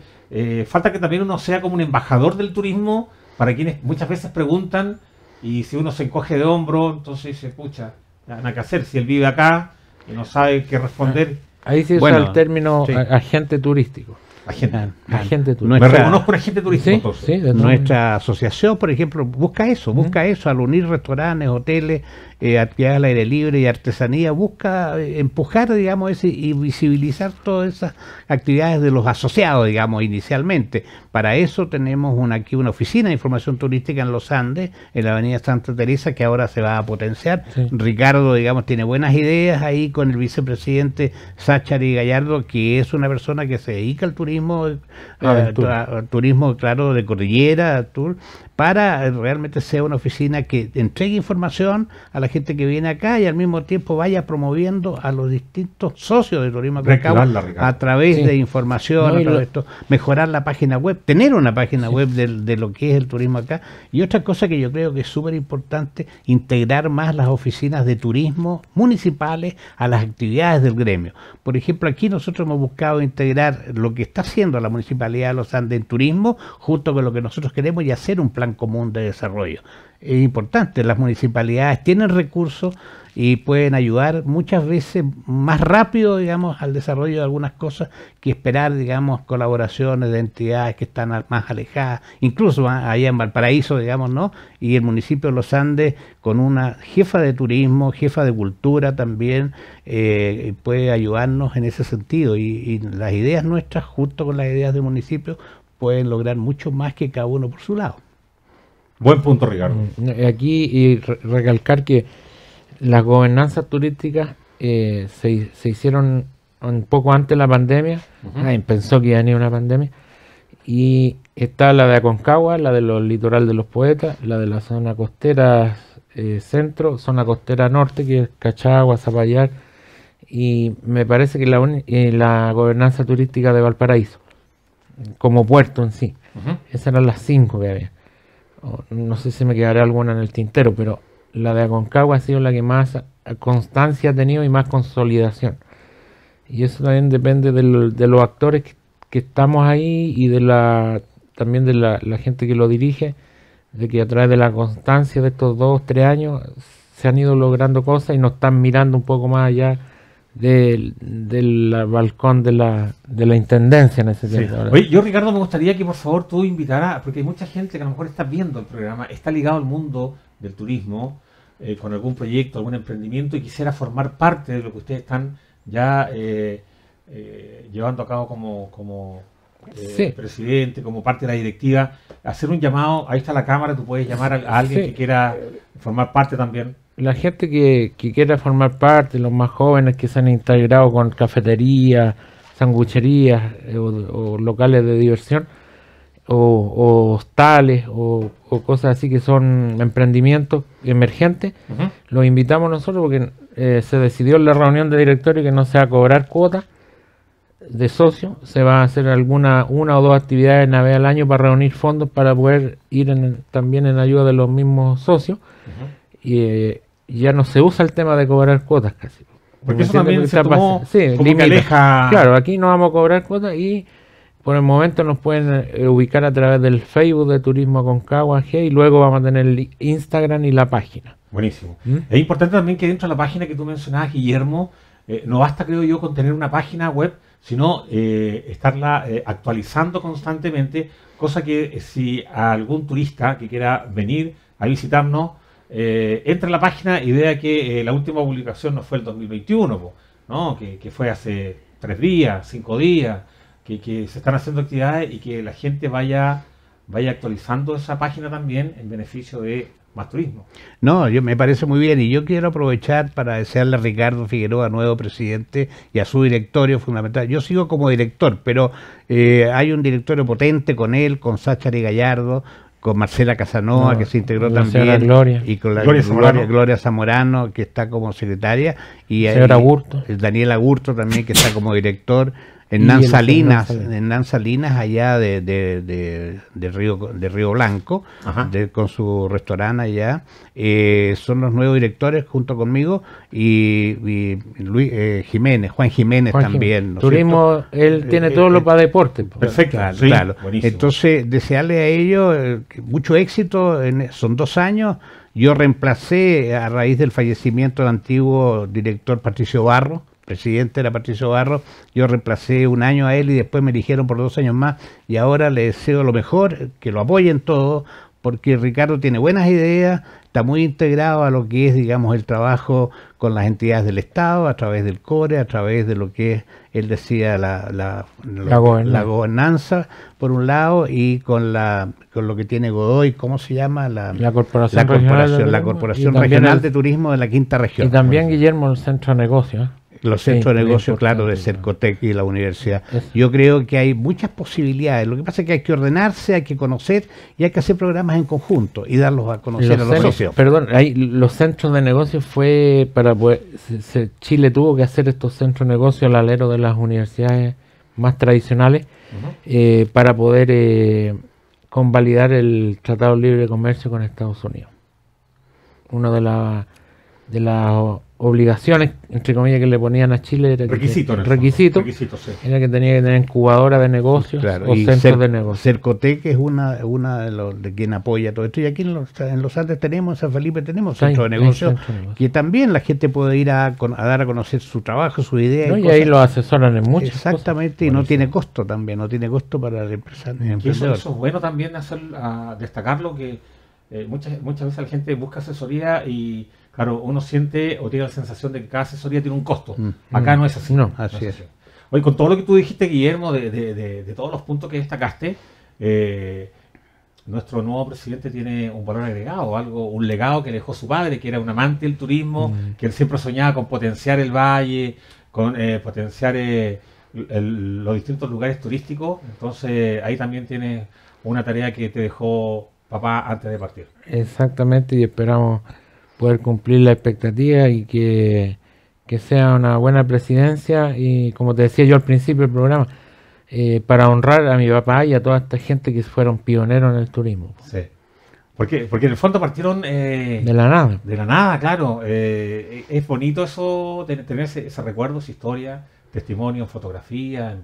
falta que también uno sea como un embajador del turismo para quienes muchas veces preguntan y si uno se encoge de hombro, entonces se pucha, nada que hacer. Si él vive acá y no sabe qué responder. Ahí se usa el término
agente turístico.
Agente, agente Me reconozco agente turístico. Nuestra asociación, por ejemplo, busca eso, busca eso, al unir restaurantes, hoteles, eh, actividades al aire libre y artesanía, busca eh, empujar, digamos, ese, y visibilizar todas esas actividades de los asociados, digamos, inicialmente. Para eso tenemos una, aquí una oficina de información turística en los Andes, en la avenida Santa Teresa, que ahora se va a potenciar. Ricardo, digamos, tiene buenas ideas ahí con el vicepresidente Sáchari Gallardo, que es una persona que se dedica al turismo turismo,
eh,
turismo claro, de cordillera, tour, para realmente sea una oficina que entregue información a la gente que viene acá y al mismo tiempo vaya promoviendo a los distintos socios de Turismo acá a través de información, a través de esto, mejorar la página web, tener una página web de, de, lo que es el turismo acá. Y otra cosa que yo creo que es súper importante, integrar más las oficinas de turismo municipales a las actividades del gremio. Por ejemplo, aquí nosotros hemos buscado integrar lo que está haciendo la Municipalidad de los Andes en turismo junto con lo que nosotros queremos y hacer un plan común de desarrollo. Es importante, las municipalidades tienen recursos y pueden ayudar muchas veces más rápido, digamos, al desarrollo de algunas cosas que esperar, digamos, colaboraciones de entidades que están más alejadas, incluso allá ah, en Valparaíso, digamos, ¿no? Y el municipio de Los Andes, con una jefa de turismo, jefa de cultura también, eh, puede ayudarnos en ese sentido. Y, y las ideas nuestras, junto con las ideas del municipio, pueden lograr mucho más que cada uno por su lado. Buen punto, Ricardo.
Mm, aquí y recalcar que las gobernanzas turísticas eh, se, hicieron un poco antes de la pandemia. pensó que ya ni una pandemia. Y está la de Aconcagua, la de los litoral de los poetas, la de la zona costera eh, centro, zona costera norte, que es Cachagua, Zapallar. Y me parece que la, eh, la gobernanza turística de Valparaíso, como puerto en sí. Esas eran las cinco que había no sé si me quedará alguna en el tintero, pero la de Aconcagua ha sido la que más constancia ha tenido y más consolidación. Y eso también depende de, los actores que, estamos ahí y de la también de la, gente que lo dirige, de que a través de la constancia de estos dos, tres años se han ido logrando cosas y nos están mirando un poco más allá del, balcón de la, de la intendencia en ese sentido. yo,
Ricardo, me gustaría que por favor tú invitaras, porque hay mucha gente que a lo mejor está viendo el programa, está ligado al mundo del turismo, eh, con algún proyecto, algún emprendimiento y quisiera formar parte de lo que ustedes están ya eh, eh, llevando a cabo como, como presidente, como parte de la directiva. Hacer un llamado, ahí está la cámara, tú puedes llamar a, alguien que quiera formar parte también
la gente que, quiera formar parte, los más jóvenes que se han integrado con cafeterías, sangucherías eh, o, locales de diversión, o, hostales o, cosas así que son emprendimientos emergentes, los invitamos nosotros porque eh, se decidió en la reunión de directorio que no se va a cobrar cuota de socio, se va a hacer alguna una o dos actividades una al año para reunir fondos para poder ir también en ayuda de los mismos socios. y, eh, ya no se usa el tema de cobrar cuotas casi. Porque eso también se tomó sí, como Claro, aquí no vamos a cobrar cuotas y por el momento nos pueden eh, ubicar a través del Facebook de Turismo Aconcagua G y luego vamos a tener el Instagram y la página. Buenísimo. ¿Mm? Es importante también que dentro de la página que tú mencionabas,
Guillermo, eh, no basta, creo yo, con tener una página web, sino eh, estarla actualizando constantemente, cosa que si algún turista que quiera venir a visitarnos, eh, entra en la página idea que eh, la última publicación no fue el 2021, Que, fue hace tres días, cinco días, que, se están haciendo actividades y que la gente vaya, vaya actualizando esa página también en beneficio de más turismo.
No, yo me parece muy bien y yo quiero aprovechar para desearle a Ricardo Figueroa, nuevo presidente, y a su directorio fundamental. Yo sigo como director, pero eh, hay un directorio potente con él, con Sáchari Gallardo, con Marcela Casanova, que se integró también, Gloria. y con la Gloria, Gloria, Zamorano. que está como secretaria, y Daniel Agurto también, que está como director, en Nansalinas, en Salinas allá de, de, de, Río, de Río Blanco, con su restaurante allá, eh, son los nuevos directores junto conmigo y, Luis eh, Jiménez, Juan Jiménez también. Turismo,
él eh, tiene todo lo para
deporte. Pues. Perfecto, Entonces, desearle a ellos mucho éxito, en, son dos años. Yo reemplacé a raíz del fallecimiento del antiguo director Patricio Barro, presidente era Patricio Barro, yo reemplacé un año a él y después me eligieron por dos años más y ahora le deseo lo mejor, que lo apoyen todo porque Ricardo tiene buenas ideas, está muy integrado a lo que es, digamos, el trabajo con las entidades del Estado, a través del CORE, a través de lo que es, él decía, la, la, gobernanza. por un lado, y con, la, con lo que tiene Godoy, ¿cómo se llama? La, Corporación, la Corporación Regional, de Turismo, de, turismo de la Quinta Región. Y también, Guillermo, el
Centro de Negocios los centros de negocio,
claro, de Cercotec y la universidad. Yo creo que hay muchas posibilidades. Lo que pasa es que hay que ordenarse, hay que conocer y hay que hacer programas en conjunto y darlos a conocer a los socios.
Perdón, hay, los centros de negocio fue para pues, Chile tuvo que hacer estos centros de negocio al alero de las universidades más tradicionales eh, para poder eh, convalidar el Tratado Libre de Comercio con Estados Unidos. Una de las de las obligaciones, entre comillas, que le ponían a Chile era requisito, que, requisito, que tenía que tener incubadora de
negocios o centros de negocios. Cercotec es una, una de, los, de quien apoya todo esto. Y aquí en los, en Andes tenemos, en San Felipe tenemos centro de negocios, que también la gente puede ir a, dar a conocer su trabajo, su idea. y, ahí lo asesoran en muchos. Exactamente, y no tiene costo también, no tiene costo para el empresario. Eso, eso, es
bueno también hacer, a destacarlo, que eh, muchas, muchas veces la gente busca asesoría y Claro, uno siente o tiene la sensación de que cada asesoría tiene un costo. Mm, Acá mm. no es así. No, así, es, con todo lo que tú dijiste, Guillermo, de, todos los puntos que destacaste, eh, nuestro nuevo presidente tiene un valor agregado, algo, un legado que dejó su padre, que era un amante del turismo, mm. que él siempre soñaba con potenciar el valle, con eh, potenciar eh, los distintos lugares turísticos. Entonces ahí también tiene una tarea que te dejó papá antes de partir.
Exactamente, y esperamos poder cumplir la expectativa y que, que sea una buena presidencia y como te decía yo al principio del programa, eh, para honrar a mi papá y a toda esta gente que fueron pioneros en el turismo.
Sí. Porque, porque en el fondo partieron... Eh, de la nada. De la nada, claro. Eh, es bonito eso, tener esos ese recuerdo, esa historia, testimonio en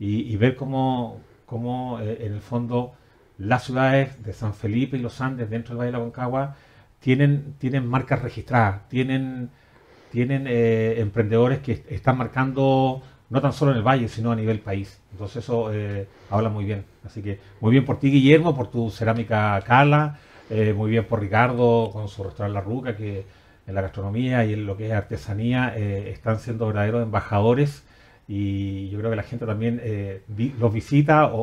y, ver cómo, cómo en el fondo las ciudades de San Felipe y los Andes dentro del Valle de la Concagua tienen, tienen marcas registradas, tienen, tienen eh, emprendedores que están marcando no tan solo en el valle, sino a nivel país. Entonces eso eh, habla muy bien. Así que muy bien por ti, Guillermo, por tu cerámica Cala, eh, muy bien por Ricardo con su restaurante La Ruca, que en la gastronomía y en lo que es artesanía están siendo verdaderos embajadores y yo creo que la gente también los visita o,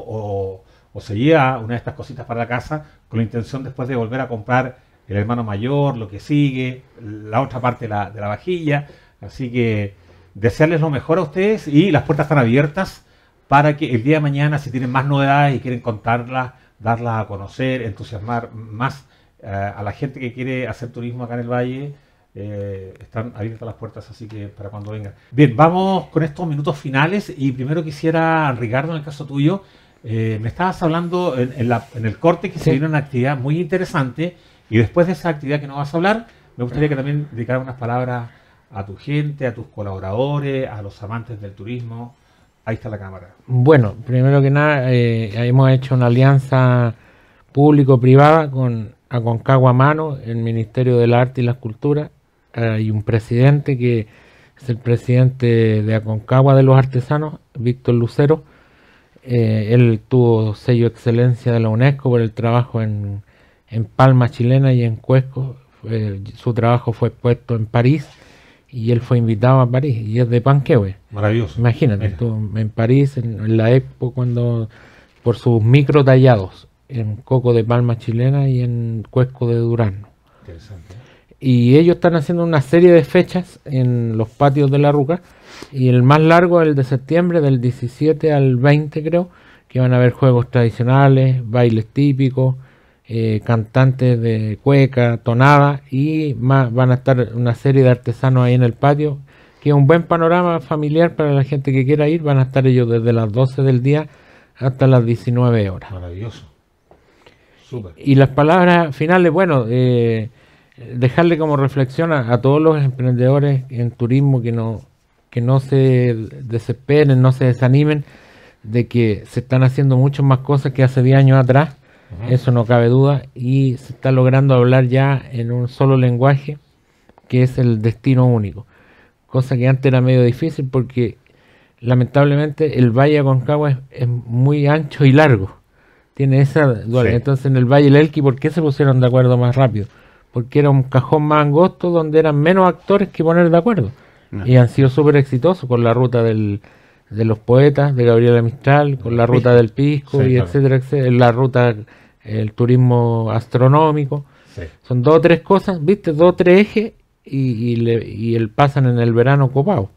o o se lleva una de estas cositas para la casa con la intención después de volver a comprar el hermano mayor, lo que sigue, la otra parte de la, vajilla. Así que desearles lo mejor a ustedes y las puertas están abiertas para que el día de mañana, si tienen más novedades y quieren contarlas, darlas a conocer, entusiasmar más eh, a la gente que quiere hacer turismo acá en el valle, eh, están abiertas las puertas, así que para cuando vengan. Bien, vamos con estos minutos finales y primero quisiera, Ricardo, en el caso tuyo, eh, me estabas hablando en, el corte que se viene una actividad muy interesante y después de esa actividad que nos vas a hablar, me gustaría que también dedicaras unas palabras a tu gente, a tus colaboradores, a los amantes del turismo. Ahí está la cámara. Bueno,
primero que nada, eh, hemos hecho una alianza público-privada con Aconcagua Mano, el Ministerio del Arte y las Culturas, eh, hay un presidente que es el presidente de Aconcagua de los Artesanos, Víctor Lucero. Eh, él tuvo sello excelencia de la UNESCO por el trabajo en, en Palma chilena y en Cuesco. su trabajo fue expuesto en París y él fue invitado a París y es de Panquehue. Maravilloso. Imagínate, estuvo en París, en, la Expo, cuando por sus micro tallados en Coco de Palma chilena y en Cuesco de Durano. Interesante. Y ellos están haciendo una serie de fechas en los patios de la Ruca y el más largo es el de septiembre, del 17 al 20 creo, que van a haber juegos tradicionales, bailes típicos, eh, cantantes de cueca, tonada y más van a estar una serie de artesanos ahí en el patio, que es un buen panorama familiar para la gente que quiera ir, van a estar ellos desde las 12 del día hasta las 19 horas. Maravilloso. Y las palabras finales, bueno, eh, dejarle como reflexión a, todos los emprendedores en turismo que no, que no se desesperen, no se desanimen de que se están haciendo muchas más cosas que hace 10 años atrás eso no cabe duda. Y se está logrando hablar ya en un solo lenguaje, que es el destino único. Cosa que antes era medio difícil porque lamentablemente el valle Aconcagua es, muy ancho y largo. Tiene esa dualidad. Entonces en el valle del Elqui, ¿por qué se pusieron de acuerdo más rápido? Porque era un cajón más angosto donde eran menos actores que poner de acuerdo. Y han sido súper exitosos con la ruta del, de los poetas, de Gabriela Mistral, con la ruta del Pisco, y etcétera, etcétera, la ruta, el turismo astronómico. Son dos o tres cosas, viste, dos o tres ejes y, el pasan en el verano copado.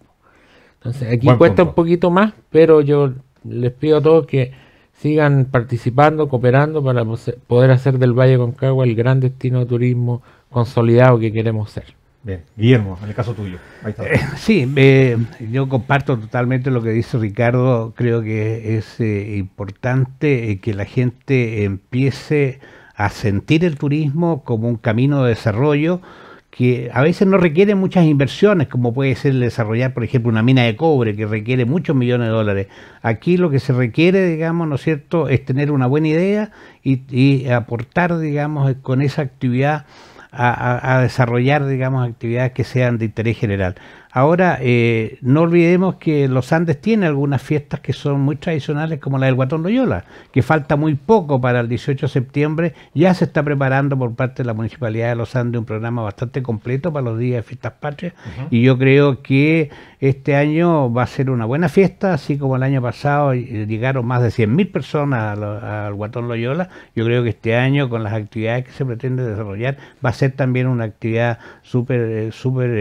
Entonces aquí cuesta un poquito más, pero yo les pido a todos que sigan participando, cooperando para poder hacer del Valle Concagua el gran destino de turismo consolidado que queremos ser. Bien, Guillermo, en el caso tuyo. Ahí
eh, sí, eh, yo comparto totalmente lo que dice Ricardo. Creo que es eh, importante que la gente empiece a sentir el turismo como un camino de desarrollo que a veces no requiere muchas inversiones, como puede ser desarrollar, por ejemplo, una mina de cobre que requiere muchos millones de dólares. Aquí lo que se requiere, digamos, ¿no es cierto?, es tener una buena idea y, y aportar, digamos, con esa actividad a, desarrollar, digamos, actividades que sean de interés general. Ahora, eh, no olvidemos que los Andes tiene algunas fiestas que son muy tradicionales, como la del Guatón Loyola, que falta muy poco para el 18 de septiembre. Ya se está preparando por parte de la Municipalidad de los Andes un programa bastante completo para los días de fiestas patrias. Y yo creo que este año va a ser una buena fiesta, así como el año pasado eh, llegaron más de 100.000 personas al Guatón Loyola. Yo creo que este año, con las actividades que se pretende desarrollar, va a ser también una actividad súper, eh, súper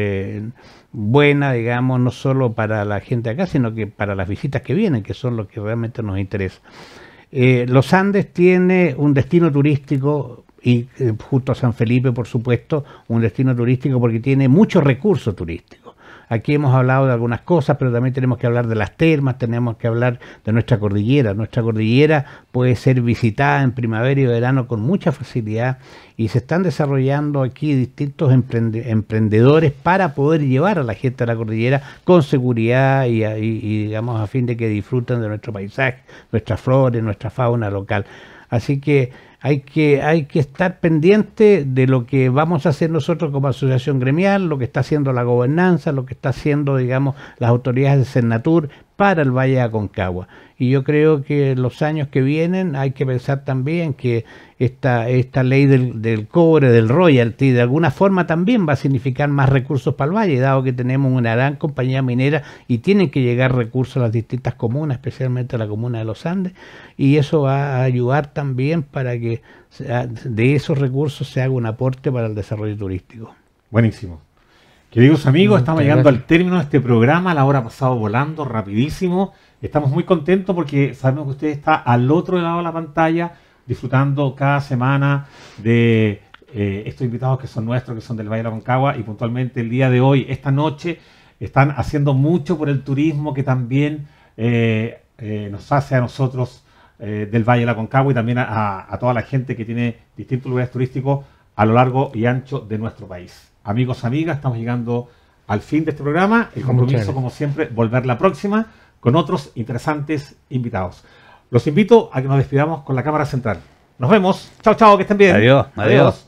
buena, digamos, no solo para la gente acá, sino que para las visitas que vienen, que son lo que realmente nos interesa. Eh, los Andes tiene un destino turístico y eh, justo a San Felipe, por supuesto, un destino turístico porque tiene muchos recursos turísticos. Aquí hemos hablado de algunas cosas, pero también tenemos que hablar de las termas, tenemos que hablar de nuestra cordillera. Nuestra cordillera puede ser visitada en primavera y verano con mucha facilidad y se están desarrollando aquí distintos emprendedores para poder llevar a la gente a la cordillera con seguridad y, digamos a fin de que disfruten de nuestro paisaje, nuestras flores, nuestra fauna local. Así que hay que, hay que estar pendiente de lo que vamos a hacer nosotros como asociación gremial, lo que está haciendo la gobernanza, lo que está haciendo, digamos, las autoridades de Senatur para el Valle de Aconcagua. Y yo creo que los años que vienen hay que pensar también que esta, esta ley del, del cobre, del royalty, de alguna forma también va a significar más recursos para el Valle, dado que tenemos una gran compañía minera y tienen que llegar recursos a las distintas comunas, especialmente a la comuna de los Andes, y eso va a ayudar también para que de esos recursos se haga un aporte para el desarrollo turístico. Buenísimo. Queridos amigos, estamos llegando al
término de este programa, la hora ha pasado volando rapidísimo. Estamos muy contentos porque sabemos que usted está al otro lado de la pantalla disfrutando cada semana de eh, estos invitados que son nuestros, que son del Valle de la Concagua y puntualmente el día de hoy, esta noche, están haciendo mucho por el turismo que también eh, eh, nos hace a nosotros eh, del Valle de la Concagua y también a, toda la gente que tiene distintos lugares turísticos a lo largo y ancho de nuestro país. Amigos, amigas, estamos llegando al fin de este programa. El compromiso, como siempre, volver la próxima con otros interesantes invitados. Los invito a que nos despidamos con la cámara central. Nos vemos. Chao, chao, que estén bien. adiós. adiós.